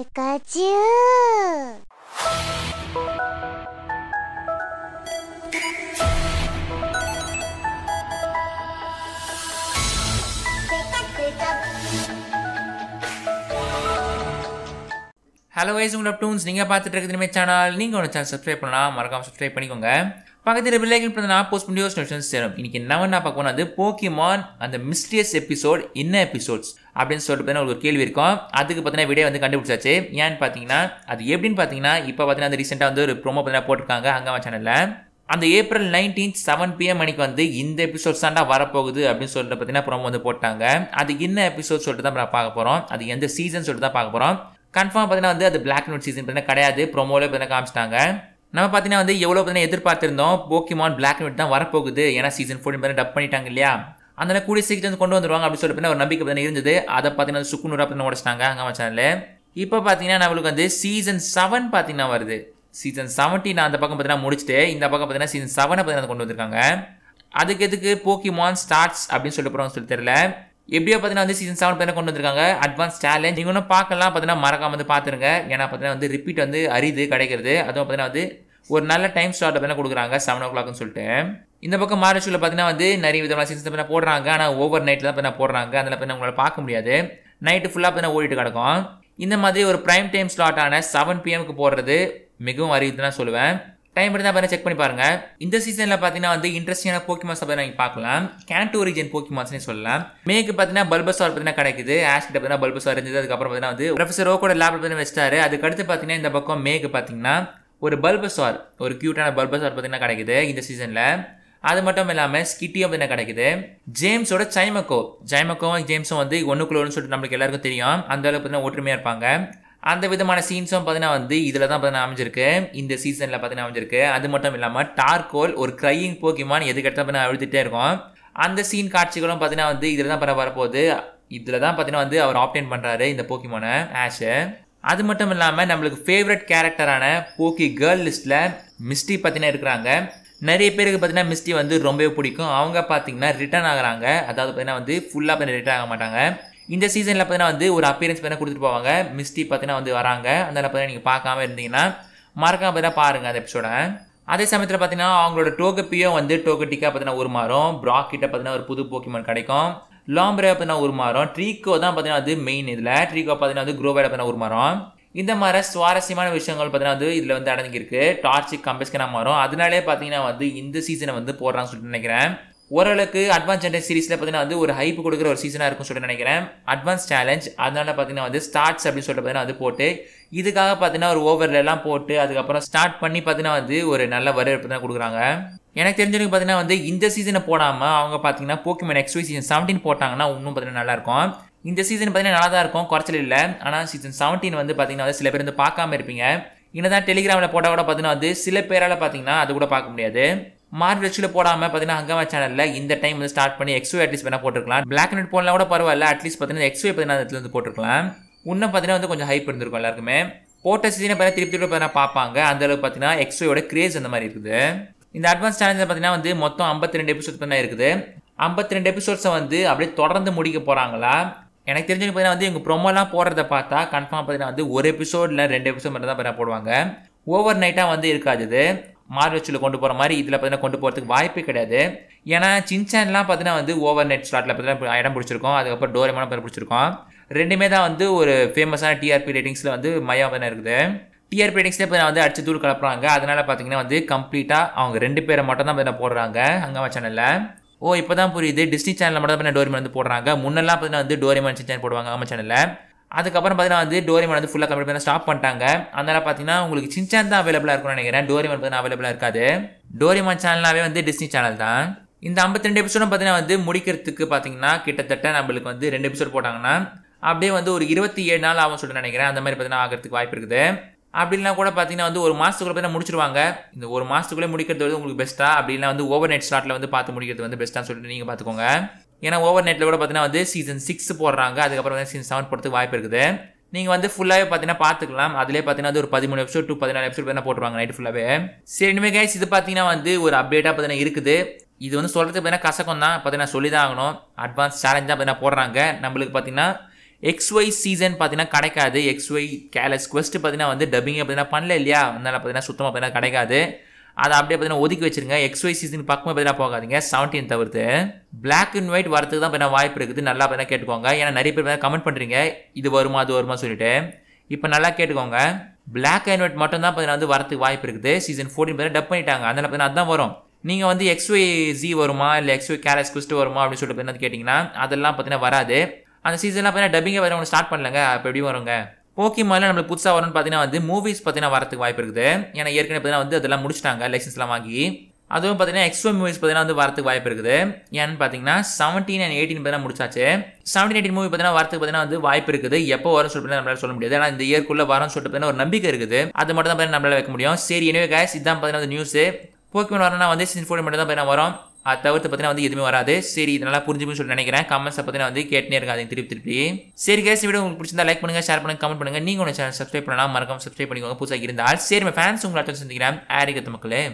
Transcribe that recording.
hello wise உங்கள் tunes நீங்கள் பார்த்துட்டு இருக்கிற சேனல் நீங்கள் ஒரு சேனல் சப்ஸ்கிரைப் பண்ணலாம் மறக்காமல் சப்ஸ்கிரைப் பண்ணிக்கோங்க பக்கத்தில் பிள்ளைகள் இப்போ நான் போஸ்ட் பண்ணி யோசனை சேரும் இன்னைக்கு என்ன நான் பார்க்க போனால் அது போக்கிமான் அந்த மிஸ்டியஸ் எபிசோட் என்ன எபிசோட்ஸ் அப்படின்னு சொல்லிட்டு பார்த்தீங்கன்னா ஒரு கேள்வி இருக்கும் அதுக்கு பார்த்தீங்கன்னா விடைய வந்து கண்டுபிடிச்சாச்சு ஏன்னு பார்த்தீங்கன்னா அது எப்படின்னு பார்த்தீங்கன்னா இப்போ பார்த்தீங்கன்னா அந்த ரீசெண்டாக வந்து ஒரு ப்ரோமோ பார்த்தீங்கன்னா போட்டிருக்காங்க அங்கே சேனலில் அந்த ஏப்ரல் நைன்டீன் செவன் பிஎம் மணிக்கு வந்து இந்த எபிசோட்ஸ் தான் வரப்போகுது அப்படின்னு சொல்லிட்டு பார்த்தீங்கன்னா ப்ரோமோ வந்து போட்டாங்க அது என்ன எபிசோட் சொல்லிட்டு தான் பார்க்க போகிறோம் அது எந்த சீசன் சொல்லிட்டு தான் பார்க்க போகிறோம் கன்ஃபார்ம் பார்த்தீங்கன்னா வந்து அது பிளாக் அண்ட் ஒயிட் சீசன் பார்த்தீங்கன்னா கிடையாது ப்ரோமோவில் பார்த்தீங்கன்னா காமிச்சிட்டாங்க நம்ம பார்த்தீங்கன்னா வந்து எவ்வளோ பார்த்தீங்கன்னா எதிர்பார்த்திருந்தோம் போக்கிமான் பிளாக் அண்ட் தான் வரப்போகுது ஏன்னா சீசன் ஃபோர் பார்த்தீங்கன்னா டப் பண்ணிட்டாங்க இல்லையா அந்த கூடிய சீக்கிரம் கொண்டு வந்துருவாங்க அப்படின்னு சொல்லிட்டு ஒரு நம்பிக்கை பார்த்தீங்கன்னா இருந்தது அதை பார்த்தீங்கன்னா சுக்குநூறாக பார்த்தீங்கன்னா உடச்சிட்டாங்க அங்கே சேனலில் இப்போ பார்த்தீங்கன்னா நம்மளுக்கு வந்து சீசன் செவன் பார்த்தீங்கன்னா வருது சீசன் செவன்ட்டி நான் அந்த பக்கம் பார்த்தீங்கன்னா முடிச்சுட்டு இந்த பக்கம் பார்த்தீங்கன்னா சீசன் செவனை பார்த்தீங்கன்னா கொண்டு வந்திருக்காங்க அதுக்கு எதுக்கு போக்கிமான் ஸ்டார்ட்ஸ் அப்படின்னு சொல்லிட்டு போகிறோம் சொல்லி தெரியல எப்படியோ பார்த்தீங்கன்னா வந்து சீசன் செவன் பார்த்தீங்கன்னா கொண்டு வந்திருக்காங்க அட்வான்ஸ் சேலஞ்ச் நீங்கள் ஒன்றும் பார்க்கலாம் பார்த்தீங்கன்னா மறக்காம வந்து பார்த்துருங்க ஏன்னா பார்த்தீங்கன்னா வந்து ரிப்பீட் வந்து அரிது கிடைக்கிறது அதுவும் பார்த்தீங்கன்னா வந்து ஒரு நல்ல டைம் ஸ்டார்ட் பார்த்தீங்கன்னா கொடுக்குறாங்க செவன் ஓ கிளாக்னு சொல்லிட்டு இந்த பக்கம் மகாராஷ்டிரில் பார்த்தீங்கன்னா வந்து நிறைய விதமான சீசன் பார்த்தீங்கன்னா போடுறாங்க ஆனால் ஓவர் நைட்டில் தான் பார்த்தீங்கன்னா போடுறாங்க அதில் பார்த்தீங்கன்னா உங்களால் பார்க்க முடியாது நைட்டு ஃபுல்லாக பார்த்தீங்கன்னா ஓடிட்டு கிடக்கும் இந்த மாதிரி ஒரு ப்ரைம் டைம் ஸ்லாட்டான செவன் பிஎம்க்கு போடுறது மிகவும் அறிவித்து தான் சொல்லுவேன் டைம் இருந்தால் பாருங்க செக் பண்ணி பாருங்க இந்த சீசனில் பார்த்தீங்கன்னா வந்து இன்ட்ரெஸ்டிங்கான போக்கிமாஸ் பற்றி நீங்கள் பார்க்கலாம் கேண்டோ ரீஜன் போக்கிமாஸ்னே சொல்லலாம் மேக்கு பார்த்தீங்கன்னா பல்பசார் பார்த்தீங்கன்னா கிடைக்குது ஆஸ்கிட்ட பார்த்தீங்கன்னா பல்பஸ் இருந்தது அதுக்கப்புறம் பார்த்தீங்கன்னா வந்து ப்ரொஃபஸர் ஓகோட லேப் பார்த்தீங்கன்னா வச்சிட்டாரு அடுத்து பார்த்தீங்கன்னா இந்த பக்கம் மேக்கு பார்த்தீங்கன்னா ஒரு பல்பசார் ஒரு க்யூட்டான பல்பசார் பார்த்தீங்கன்னா கிடைக்குது இந்த சீசனில் அது மட்டும் இல்லாமல் ஸ்கிட்டியும் அப்படின்னு கிடைக்குது ஜேம்ஸோட சைமக்கோ ஜைமக்கோ ஜேம்ஸும் வந்து ஒன்றுக்குள்ள ஒன்று சொல்லிட்டு நம்மளுக்கு எல்லாருக்கும் தெரியும் அந்த அளவுக்கு பார்த்தீங்கன்னா ஒற்றுமையாக இருப்பாங்க அந்த விதமான சீன்ஸும் பார்த்தீங்கன்னா வந்து இதில் தான் பார்த்தீங்கன்னா அமைஞ்சிருக்கு இந்த சீசனில் பார்த்தீங்கன்னா அமைஞ்சிருக்கு அது மட்டும் இல்லாமல் டார்கோல் ஒரு க்ரையிங் போக்கிமான் எதுக்கெடுத்தா பார்த்தீங்கன்னா அழுதுகிட்டே இருக்கும் அந்த சீன் காட்சிகளும் பார்த்தீங்கன்னா வந்து இதில் தான் பர வரப்போகுது இதில் தான் பார்த்தீங்கன்னா வந்து அவர் ஆப்டைன் பண்ணுறாரு இந்த போக்கிமோனை ஆஷு அது மட்டும் இல்லாமல் நம்மளுக்கு ஃபேவரட் கேரக்டரான போக்கி கேர்ள் லிஸ்ட்டில் மிஸ்டி பார்த்தீங்கன்னா இருக்கிறாங்க நிறைய பேருக்கு பார்த்தீங்கன்னா மிஸ்டி வந்து ரொம்பவே பிடிக்கும் அவங்க பார்த்தீங்கன்னா ரிட்டர்ன் ஆகிறாங்க அதாவது பார்த்தீங்கன்னா வந்து ஃபுல்லாக பார்த்தீங்கன்னா ரிட்டர்ன் ஆக மாட்டாங்க இந்த சீசனில் பார்த்தீங்கன்னா வந்து ஒரு அப்பியரன்ஸ் பார்த்தீங்கன்னா கொடுத்துட்டு போவாங்க மிஸ்டி பார்த்தீங்கன்னா வந்து வராங்க அதனால் பார்த்தீங்கன்னா நீங்கள் பார்க்காம இருந்தீங்கன்னா மறக்காம பார்த்தீங்கன்னா பாருங்கள் அந்த எபிசோட அதே சமயத்தில் பார்த்தீங்கன்னா அவங்களோட டோகப்பியும் வந்து டோகட்டிக்காக பார்த்தீங்கன்னா ஒரு மாறும் ப்ராக் கிட்ட பார்த்தீங்கன்னா ஒரு புது போக்கிமன் கிடைக்கும் லாம்பரே பார்த்தீங்கன்னா ஒரு மரம் ட்ரீகோ தான் பார்த்தீங்கன்னா அது மெயின் இதில் ட்ரீகோ பார்த்தீங்கன்னா வந்து குரோவேட பார்த்தீங்கன்னா ஒரு மரம் இந்த மாதிரி சுவாரஸ்யமான விஷயங்கள் பார்த்தீங்கன்னா வந்து இதில் வந்து அடங்கியிருக்கு டார்ச்சிக் கம்பெஸ்கனாக மாறும் அதனாலே பார்த்தீங்கன்னா வந்து இந்த சீசனை வந்து போடுறாங்கன்னு சொல்லிட்டு நினைக்கிறேன் ஓரளவுக்கு அட்வான்ஸ் சேலஞ்ச் சீரிஸில் பார்த்தீங்கன்னா வந்து ஒரு ஹைப் கொடுக்குற ஒரு சீசனாக இருக்கும்னு சொல்லிட்டு நினைக்கிறேன் அட்வான்ஸ் சேலஞ்ச் அதனால பார்த்தீங்கன்னா வந்து ஸ்டார்ட்ஸ் அப்படின்னு சொல்லிட்டு பார்த்தீங்கன்னா அது போட்டு இதுக்காக பார்த்தீங்கன்னா ஒரு ஓவர்லலாம் போட்டு அதுக்கப்புறம் ஸ்டார்ட் பண்ணி பார்த்தீங்கன்னா வந்து ஒரு நல்ல வரவேற்பு தான் கொடுக்குறாங்க எனக்கு தெரிஞ்சவங்க பார்த்தீங்கன்னா வந்து இந்த சீசனை போடாமல் அவங்க பார்த்தீங்கன்னா Pokemon next week season seventeen போட்டாங்கன்னா இன்னும் பார்த்தீங்கன்னா நல்லாயிருக்கும் இந்த சீசன் பார்த்தீங்கன்னா நல்லா தான் இருக்கும் குறைச்சல் இல்லை ஆனால் சீசன் செவன்டீன் வந்து பார்த்தீங்கன்னா வந்து சில பேர் வந்து பார்க்காம இருப்பீங்க தான் டெலிகிராமில் போட்டால் கூட பார்த்தீங்கன்னா வந்து சில பேரால் பார்த்தீங்கன்னா அது கூட பார்க்க முடியாது மார்ச் லட்சியில் போடாமல் பார்த்தீங்கன்னா அங்கமா சேனலில் இந்த டைம் வந்து ஸ்டார்ட் பண்ணி எக்ஸ்வே அட்லீஸ்ட் வேணால் போட்டுருக்கலாம் பிளாக் அண்ட் போடலாம் கூட பரவாயில்ல அட்லீஸ்ட் பார்த்தீங்கன்னா எக்ஸ்வே பார்த்தீங்கன்னா வந்து போட்டுருக்கலாம் இன்னும் பார்த்தீங்கன்னா வந்து கொஞ்சம் ஹைப் இருந்திருக்கும் எல்லாருக்குமே போட்ட சீசனை பார்த்தா திருப்பி திருப்பி பார்த்தீங்கன்னா பார்ப்பாங்க அளவுக்கு பார்த்தீங்கன்னா எக்ஸ்வேயோட கிரேஸ் அந்த மாதிரி இருக்குது இந்த அட்வான்ஸ் சேனல் பார்த்தீங்கன்னா வந்து மொத்தம் ஐம்பத்தி ரெண்டு எபிசோட் தான் இருக்குது ஐம்பத்தி ரெண்டு எபிசோட்ஸை வந்து அப்படியே தொடர்ந்து முடிக்க போகிறாங்களா எனக்கு தெரிஞ்சு பார்த்தீங்கன்னா வந்து இவங்க ப்ரொமோலாம் போடுறத பார்த்தா கன்ஃபார்ம் பார்த்தீங்கன்னா வந்து ஒரு எபிசோட் இல்லை ரெண்டு எபிசோட் மட்டும் தான் போடுவாங்க ஓவர் நைட்டாக வந்து இருக்காது இது மார்வெச்சில் கொண்டு போகிற மாதிரி இதில் பார்த்தீங்கன்னா கொண்டு போகிறதுக்கு வாய்ப்பே கிடையாது ஏன்னா சின்சான்லாம் பார்த்தீங்கன்னா வந்து ஓவர் நெட் ஸ்லாட்டில் பார்த்தீங்கன்னா இடம் பிடிச்சிருக்கோம் அதுக்கப்புறம் டோரமான பேர் பிடிச்சிருக்கோம் ரெண்டுமே தான் வந்து ஒரு ஃபேமஸான டிஆர்பி ரேட்டிங்ஸில் வந்து தான் இருக்குது டிஆர்பி ரேட்டிங்ஸ்லேயே இப்போ வந்து அடிச்சு தூள் கலப்புறாங்க அதனால் பார்த்தீங்கன்னா வந்து கம்ப்ளீட்டாக அவங்க ரெண்டு பேரை மட்டும் தான் போடுறாங்க அங்காமா சேனலில் ஓ இப்போ தான் புரியுது டிஸ்னி சேனலில் மட்டும் தான் டோரிமன் வந்து போடுறாங்க முன்னெல்லாம் பார்த்தீங்கன்னா வந்து டோரிமன் சேனல் போடுவாங்க அங்காமா சேனலில் அதுக்கப்புறம் பார்த்தீங்கன்னா வந்து டோரிமன் வந்து ஃபுல்லாக கம்ப்ளீட் பண்ண ஸ்டாப் பண்ணிட்டாங்க அதனால் பார்த்தீங்கன்னா உங்களுக்கு சின்சான் தான் அவைலபிளாக இருக்கும்னு நினைக்கிறேன் டோரிமன் பார்த்தீங்கன்னா அவைலபிளாக இருக்காது டோரிமான் சேனலாகவே வந்து டிஸ்னி சேனல் தான் இந்த ஐம்பத்தி ரெண்டு எபிசோடும் பார்த்தீங்கன்னா வந்து முடிக்கிறதுக்கு பார்த்தீங்கன்னா கிட்டத்தட்ட நம்மளுக்கு வந்து ரெண்டு எபிசோட் போட்டாங்கன்னா அப்படியே வந்து ஒரு இருபத்தி ஏழு நாள் ஆகும் சொல்லிட்டு நினைக்கிறேன் அந்த மாதிரி பார்த்தீங்கன்னா ஆகிறதுக்கு வாய்ப்பு இருக்குது அப்படின்னா கூட பார்த்தீங்கன்னா வந்து ஒரு மாதத்துக்குள்ளே பார்த்தீங்கன்னா முடிச்சிருவாங்க இந்த ஒரு மாதத்துக்குள்ளே முடிக்கிறது வந்து உங்களுக்கு பெஸ்ட்டாக அப்படின்னா வந்து ஓவர் நைட் ஸ்லாட்டில் வந்து பார்த்து முடிக்கிறது வந்து பெஸ்ட்டாக சொல்லிட்டு நீங்கள் பார்த்துக்கோங்க ஏன்னா ஓவர் நைட்டில் கூட பார்த்தீங்கன்னா வந்து சீசன் சிக்ஸ் போடுறாங்க அதுக்கப்புறம் வந்து சீசன் செவன் போடுறதுக்கு வாய்ப்பு இருக்குது நீங்கள் வந்து ஃபுல்லாகவே பார்த்தீங்கன்னா பார்த்துக்கலாம் அதிலே பார்த்தீங்கன்னா ஒரு பதிமூணு எபிசோட் டூ பதினாலு எபிசோட் பார்த்தீங்கன்னா போட்டுருவாங்க நைட் ஃபுல்லாகவே சரி இனிமேல் கேஸ் இது பார்த்தீங்கன்னா வந்து ஒரு அப்டேட்டாக பார்த்தீங்கன்னா இருக்குது இது வந்து சொல்கிறது பார்த்தீங்கன்னா கசக்கம் தான் பார்த்தீங்கன்னா சொல்லி தான் ஆகணும் அட்வான்ஸ் சேலஞ்ச் தான் பார்த்தீங்கன்னா போடுறாங்க நம்மளுக்கு பார்த்தீங்கன்னா எக்ஸ் ஒய் சீசன் பார்த்தீங்கன்னா கிடைக்காது எக்ஸ் ஒய் கேலஸ் குவெஸ்ட் பார்த்தீங்கன்னா வந்து டப்பிங்கை பார்த்தீங்கன்னா பண்ணல இல்லையா அதனால் பார்த்தீங்கன்னா சுத்தமாக பார்த்தீங்கன்னா கிடைக்காது அதை அப்படியே பார்த்தீங்கன்னா ஒதுக்கி வச்சிருங்க எக்ஸ்வை சீசன் பக்கமாக பார்த்தீங்கன்னா போகாதீங்க செவன்டீன் தவிர்த்து பிளாக் அண்ட் ஒயிட் வரதுக்கு தான் பார்த்தீங்கன்னா வாய்ப்பு இருக்குது நல்லா பார்த்தீங்கன்னா கேட்டுக்கோங்க ஏன்னா நிறைய பேர் கமெண்ட் பண்ணுறீங்க இது வருமா அது வருமா சொல்லிட்டு இப்போ நல்லா கேட்டுக்கோங்க பிளாக் அண்ட் ஒயிட் மட்டும் தான் பார்த்தீங்கன்னா வந்து வரதுக்கு வாய்ப்பு இருக்குது சீசன் ஃபோர்டீன் பார்த்தீங்கன்னா டப் பண்ணிட்டாங்க அதனால் பார்த்தீங்கன்னா அதான் வரும் நீங்கள் வந்து எக்ஸ்வை ஜி வருமா இல்லை எக்ஸ்வை கேரஸ் குஸ்ட் வருமா அப்படின்னு சொல்லிட்டு பார்த்தீங்கன்னா கேட்டிங்கன்னா அதெல்லாம் பார்த்தீங்கன்னா வராது அந்த சீசன்லாம் பார்த்தீங்கன்னா டப்பிங்கே வேறு ஒன்று ஸ்டார்ட் பண்ணலங்க அப்போ எப்படி வருங்க போக்கிமாலில் நம்மளுக்கு புதுசாக வரணும்னு பார்த்தீங்கன்னா வந்து மூவிஸ் பார்த்தீங்கன்னா வரத்துக்கு வாய்ப்பு இருக்குது ஏன்னா ஏற்கனவே பார்த்தீங்கன்னா வந்து அதெல்லாம் முடிச்சிட்டாங்க லைசன்ஸ்லாம் வாங்கி அதுவும் பார்த்தீங்கன்னா எக்ஸ்ட்ரோ மூவிஸ் பார்த்தீங்கன்னா வந்து வரதுக்கு வாய்ப்பு இருக்குது ஏன்னு பார்த்தீங்கன்னா செவன்டீன் அண்ட் எயிட்டின் பார்த்தீங்கன்னா முடிச்சாச்சு செவன்டீன் எயிட்டின் மூவி பார்த்தீங்கன்னா வரத்துக்கு பார்த்தீங்கன்னா வந்து வாய்ப்பு இருக்குது எப்போ வரும்னு சொல்லிட்டு நம்மளால சொல்ல முடியாது ஆனால் இந்த இயர்க்குள்ளே வரும்னு சொல்லிட்டு பார்த்தீங்கன்னா ஒரு நம்பிக்கை இருக்குது அது மட்டும் தான் பார்த்தீங்கன்னா நம்மளால வைக்க முடியும் சரி எனவே கேஸ் இதான் பார்த்தீங்கன்னா நியூஸ் போக்கிமான் வரணும்னா வந்து சீசன் ஃபோன் மட்டும் தான் பார்த்தீங்கன்னா வரும் அதை தவிர்த்து பார்த்தீங்கன்னா வந்து எதுவுமே வராது சரி இதனால நல்லா சொல்லி நினைக்கிறேன் கமெண்ட்ஸை பார்த்தீங்கன்னா வந்து கேட்டே இருக்காது திருப்பி திருப்பி சரி கேஸ் வீடியோ உங்களுக்கு பிடிச்சிருந்தா லைக் பண்ணுங்க ஷேர் பண்ணுங்க கமெண்ட் பண்ணுங்க நீங்கள் உங்கள் சேனல் சப்ஸ்கிரைப் பண்ணலாம் மறக்காம சப்ஸ்கிரைப் பண்ணிக்கோங்க புதுசாக இருந்தால் சரி ஃபேன்ஸ் உங்களை சந்திக்கிறேன் ஆரோக்கியத்து மக்களே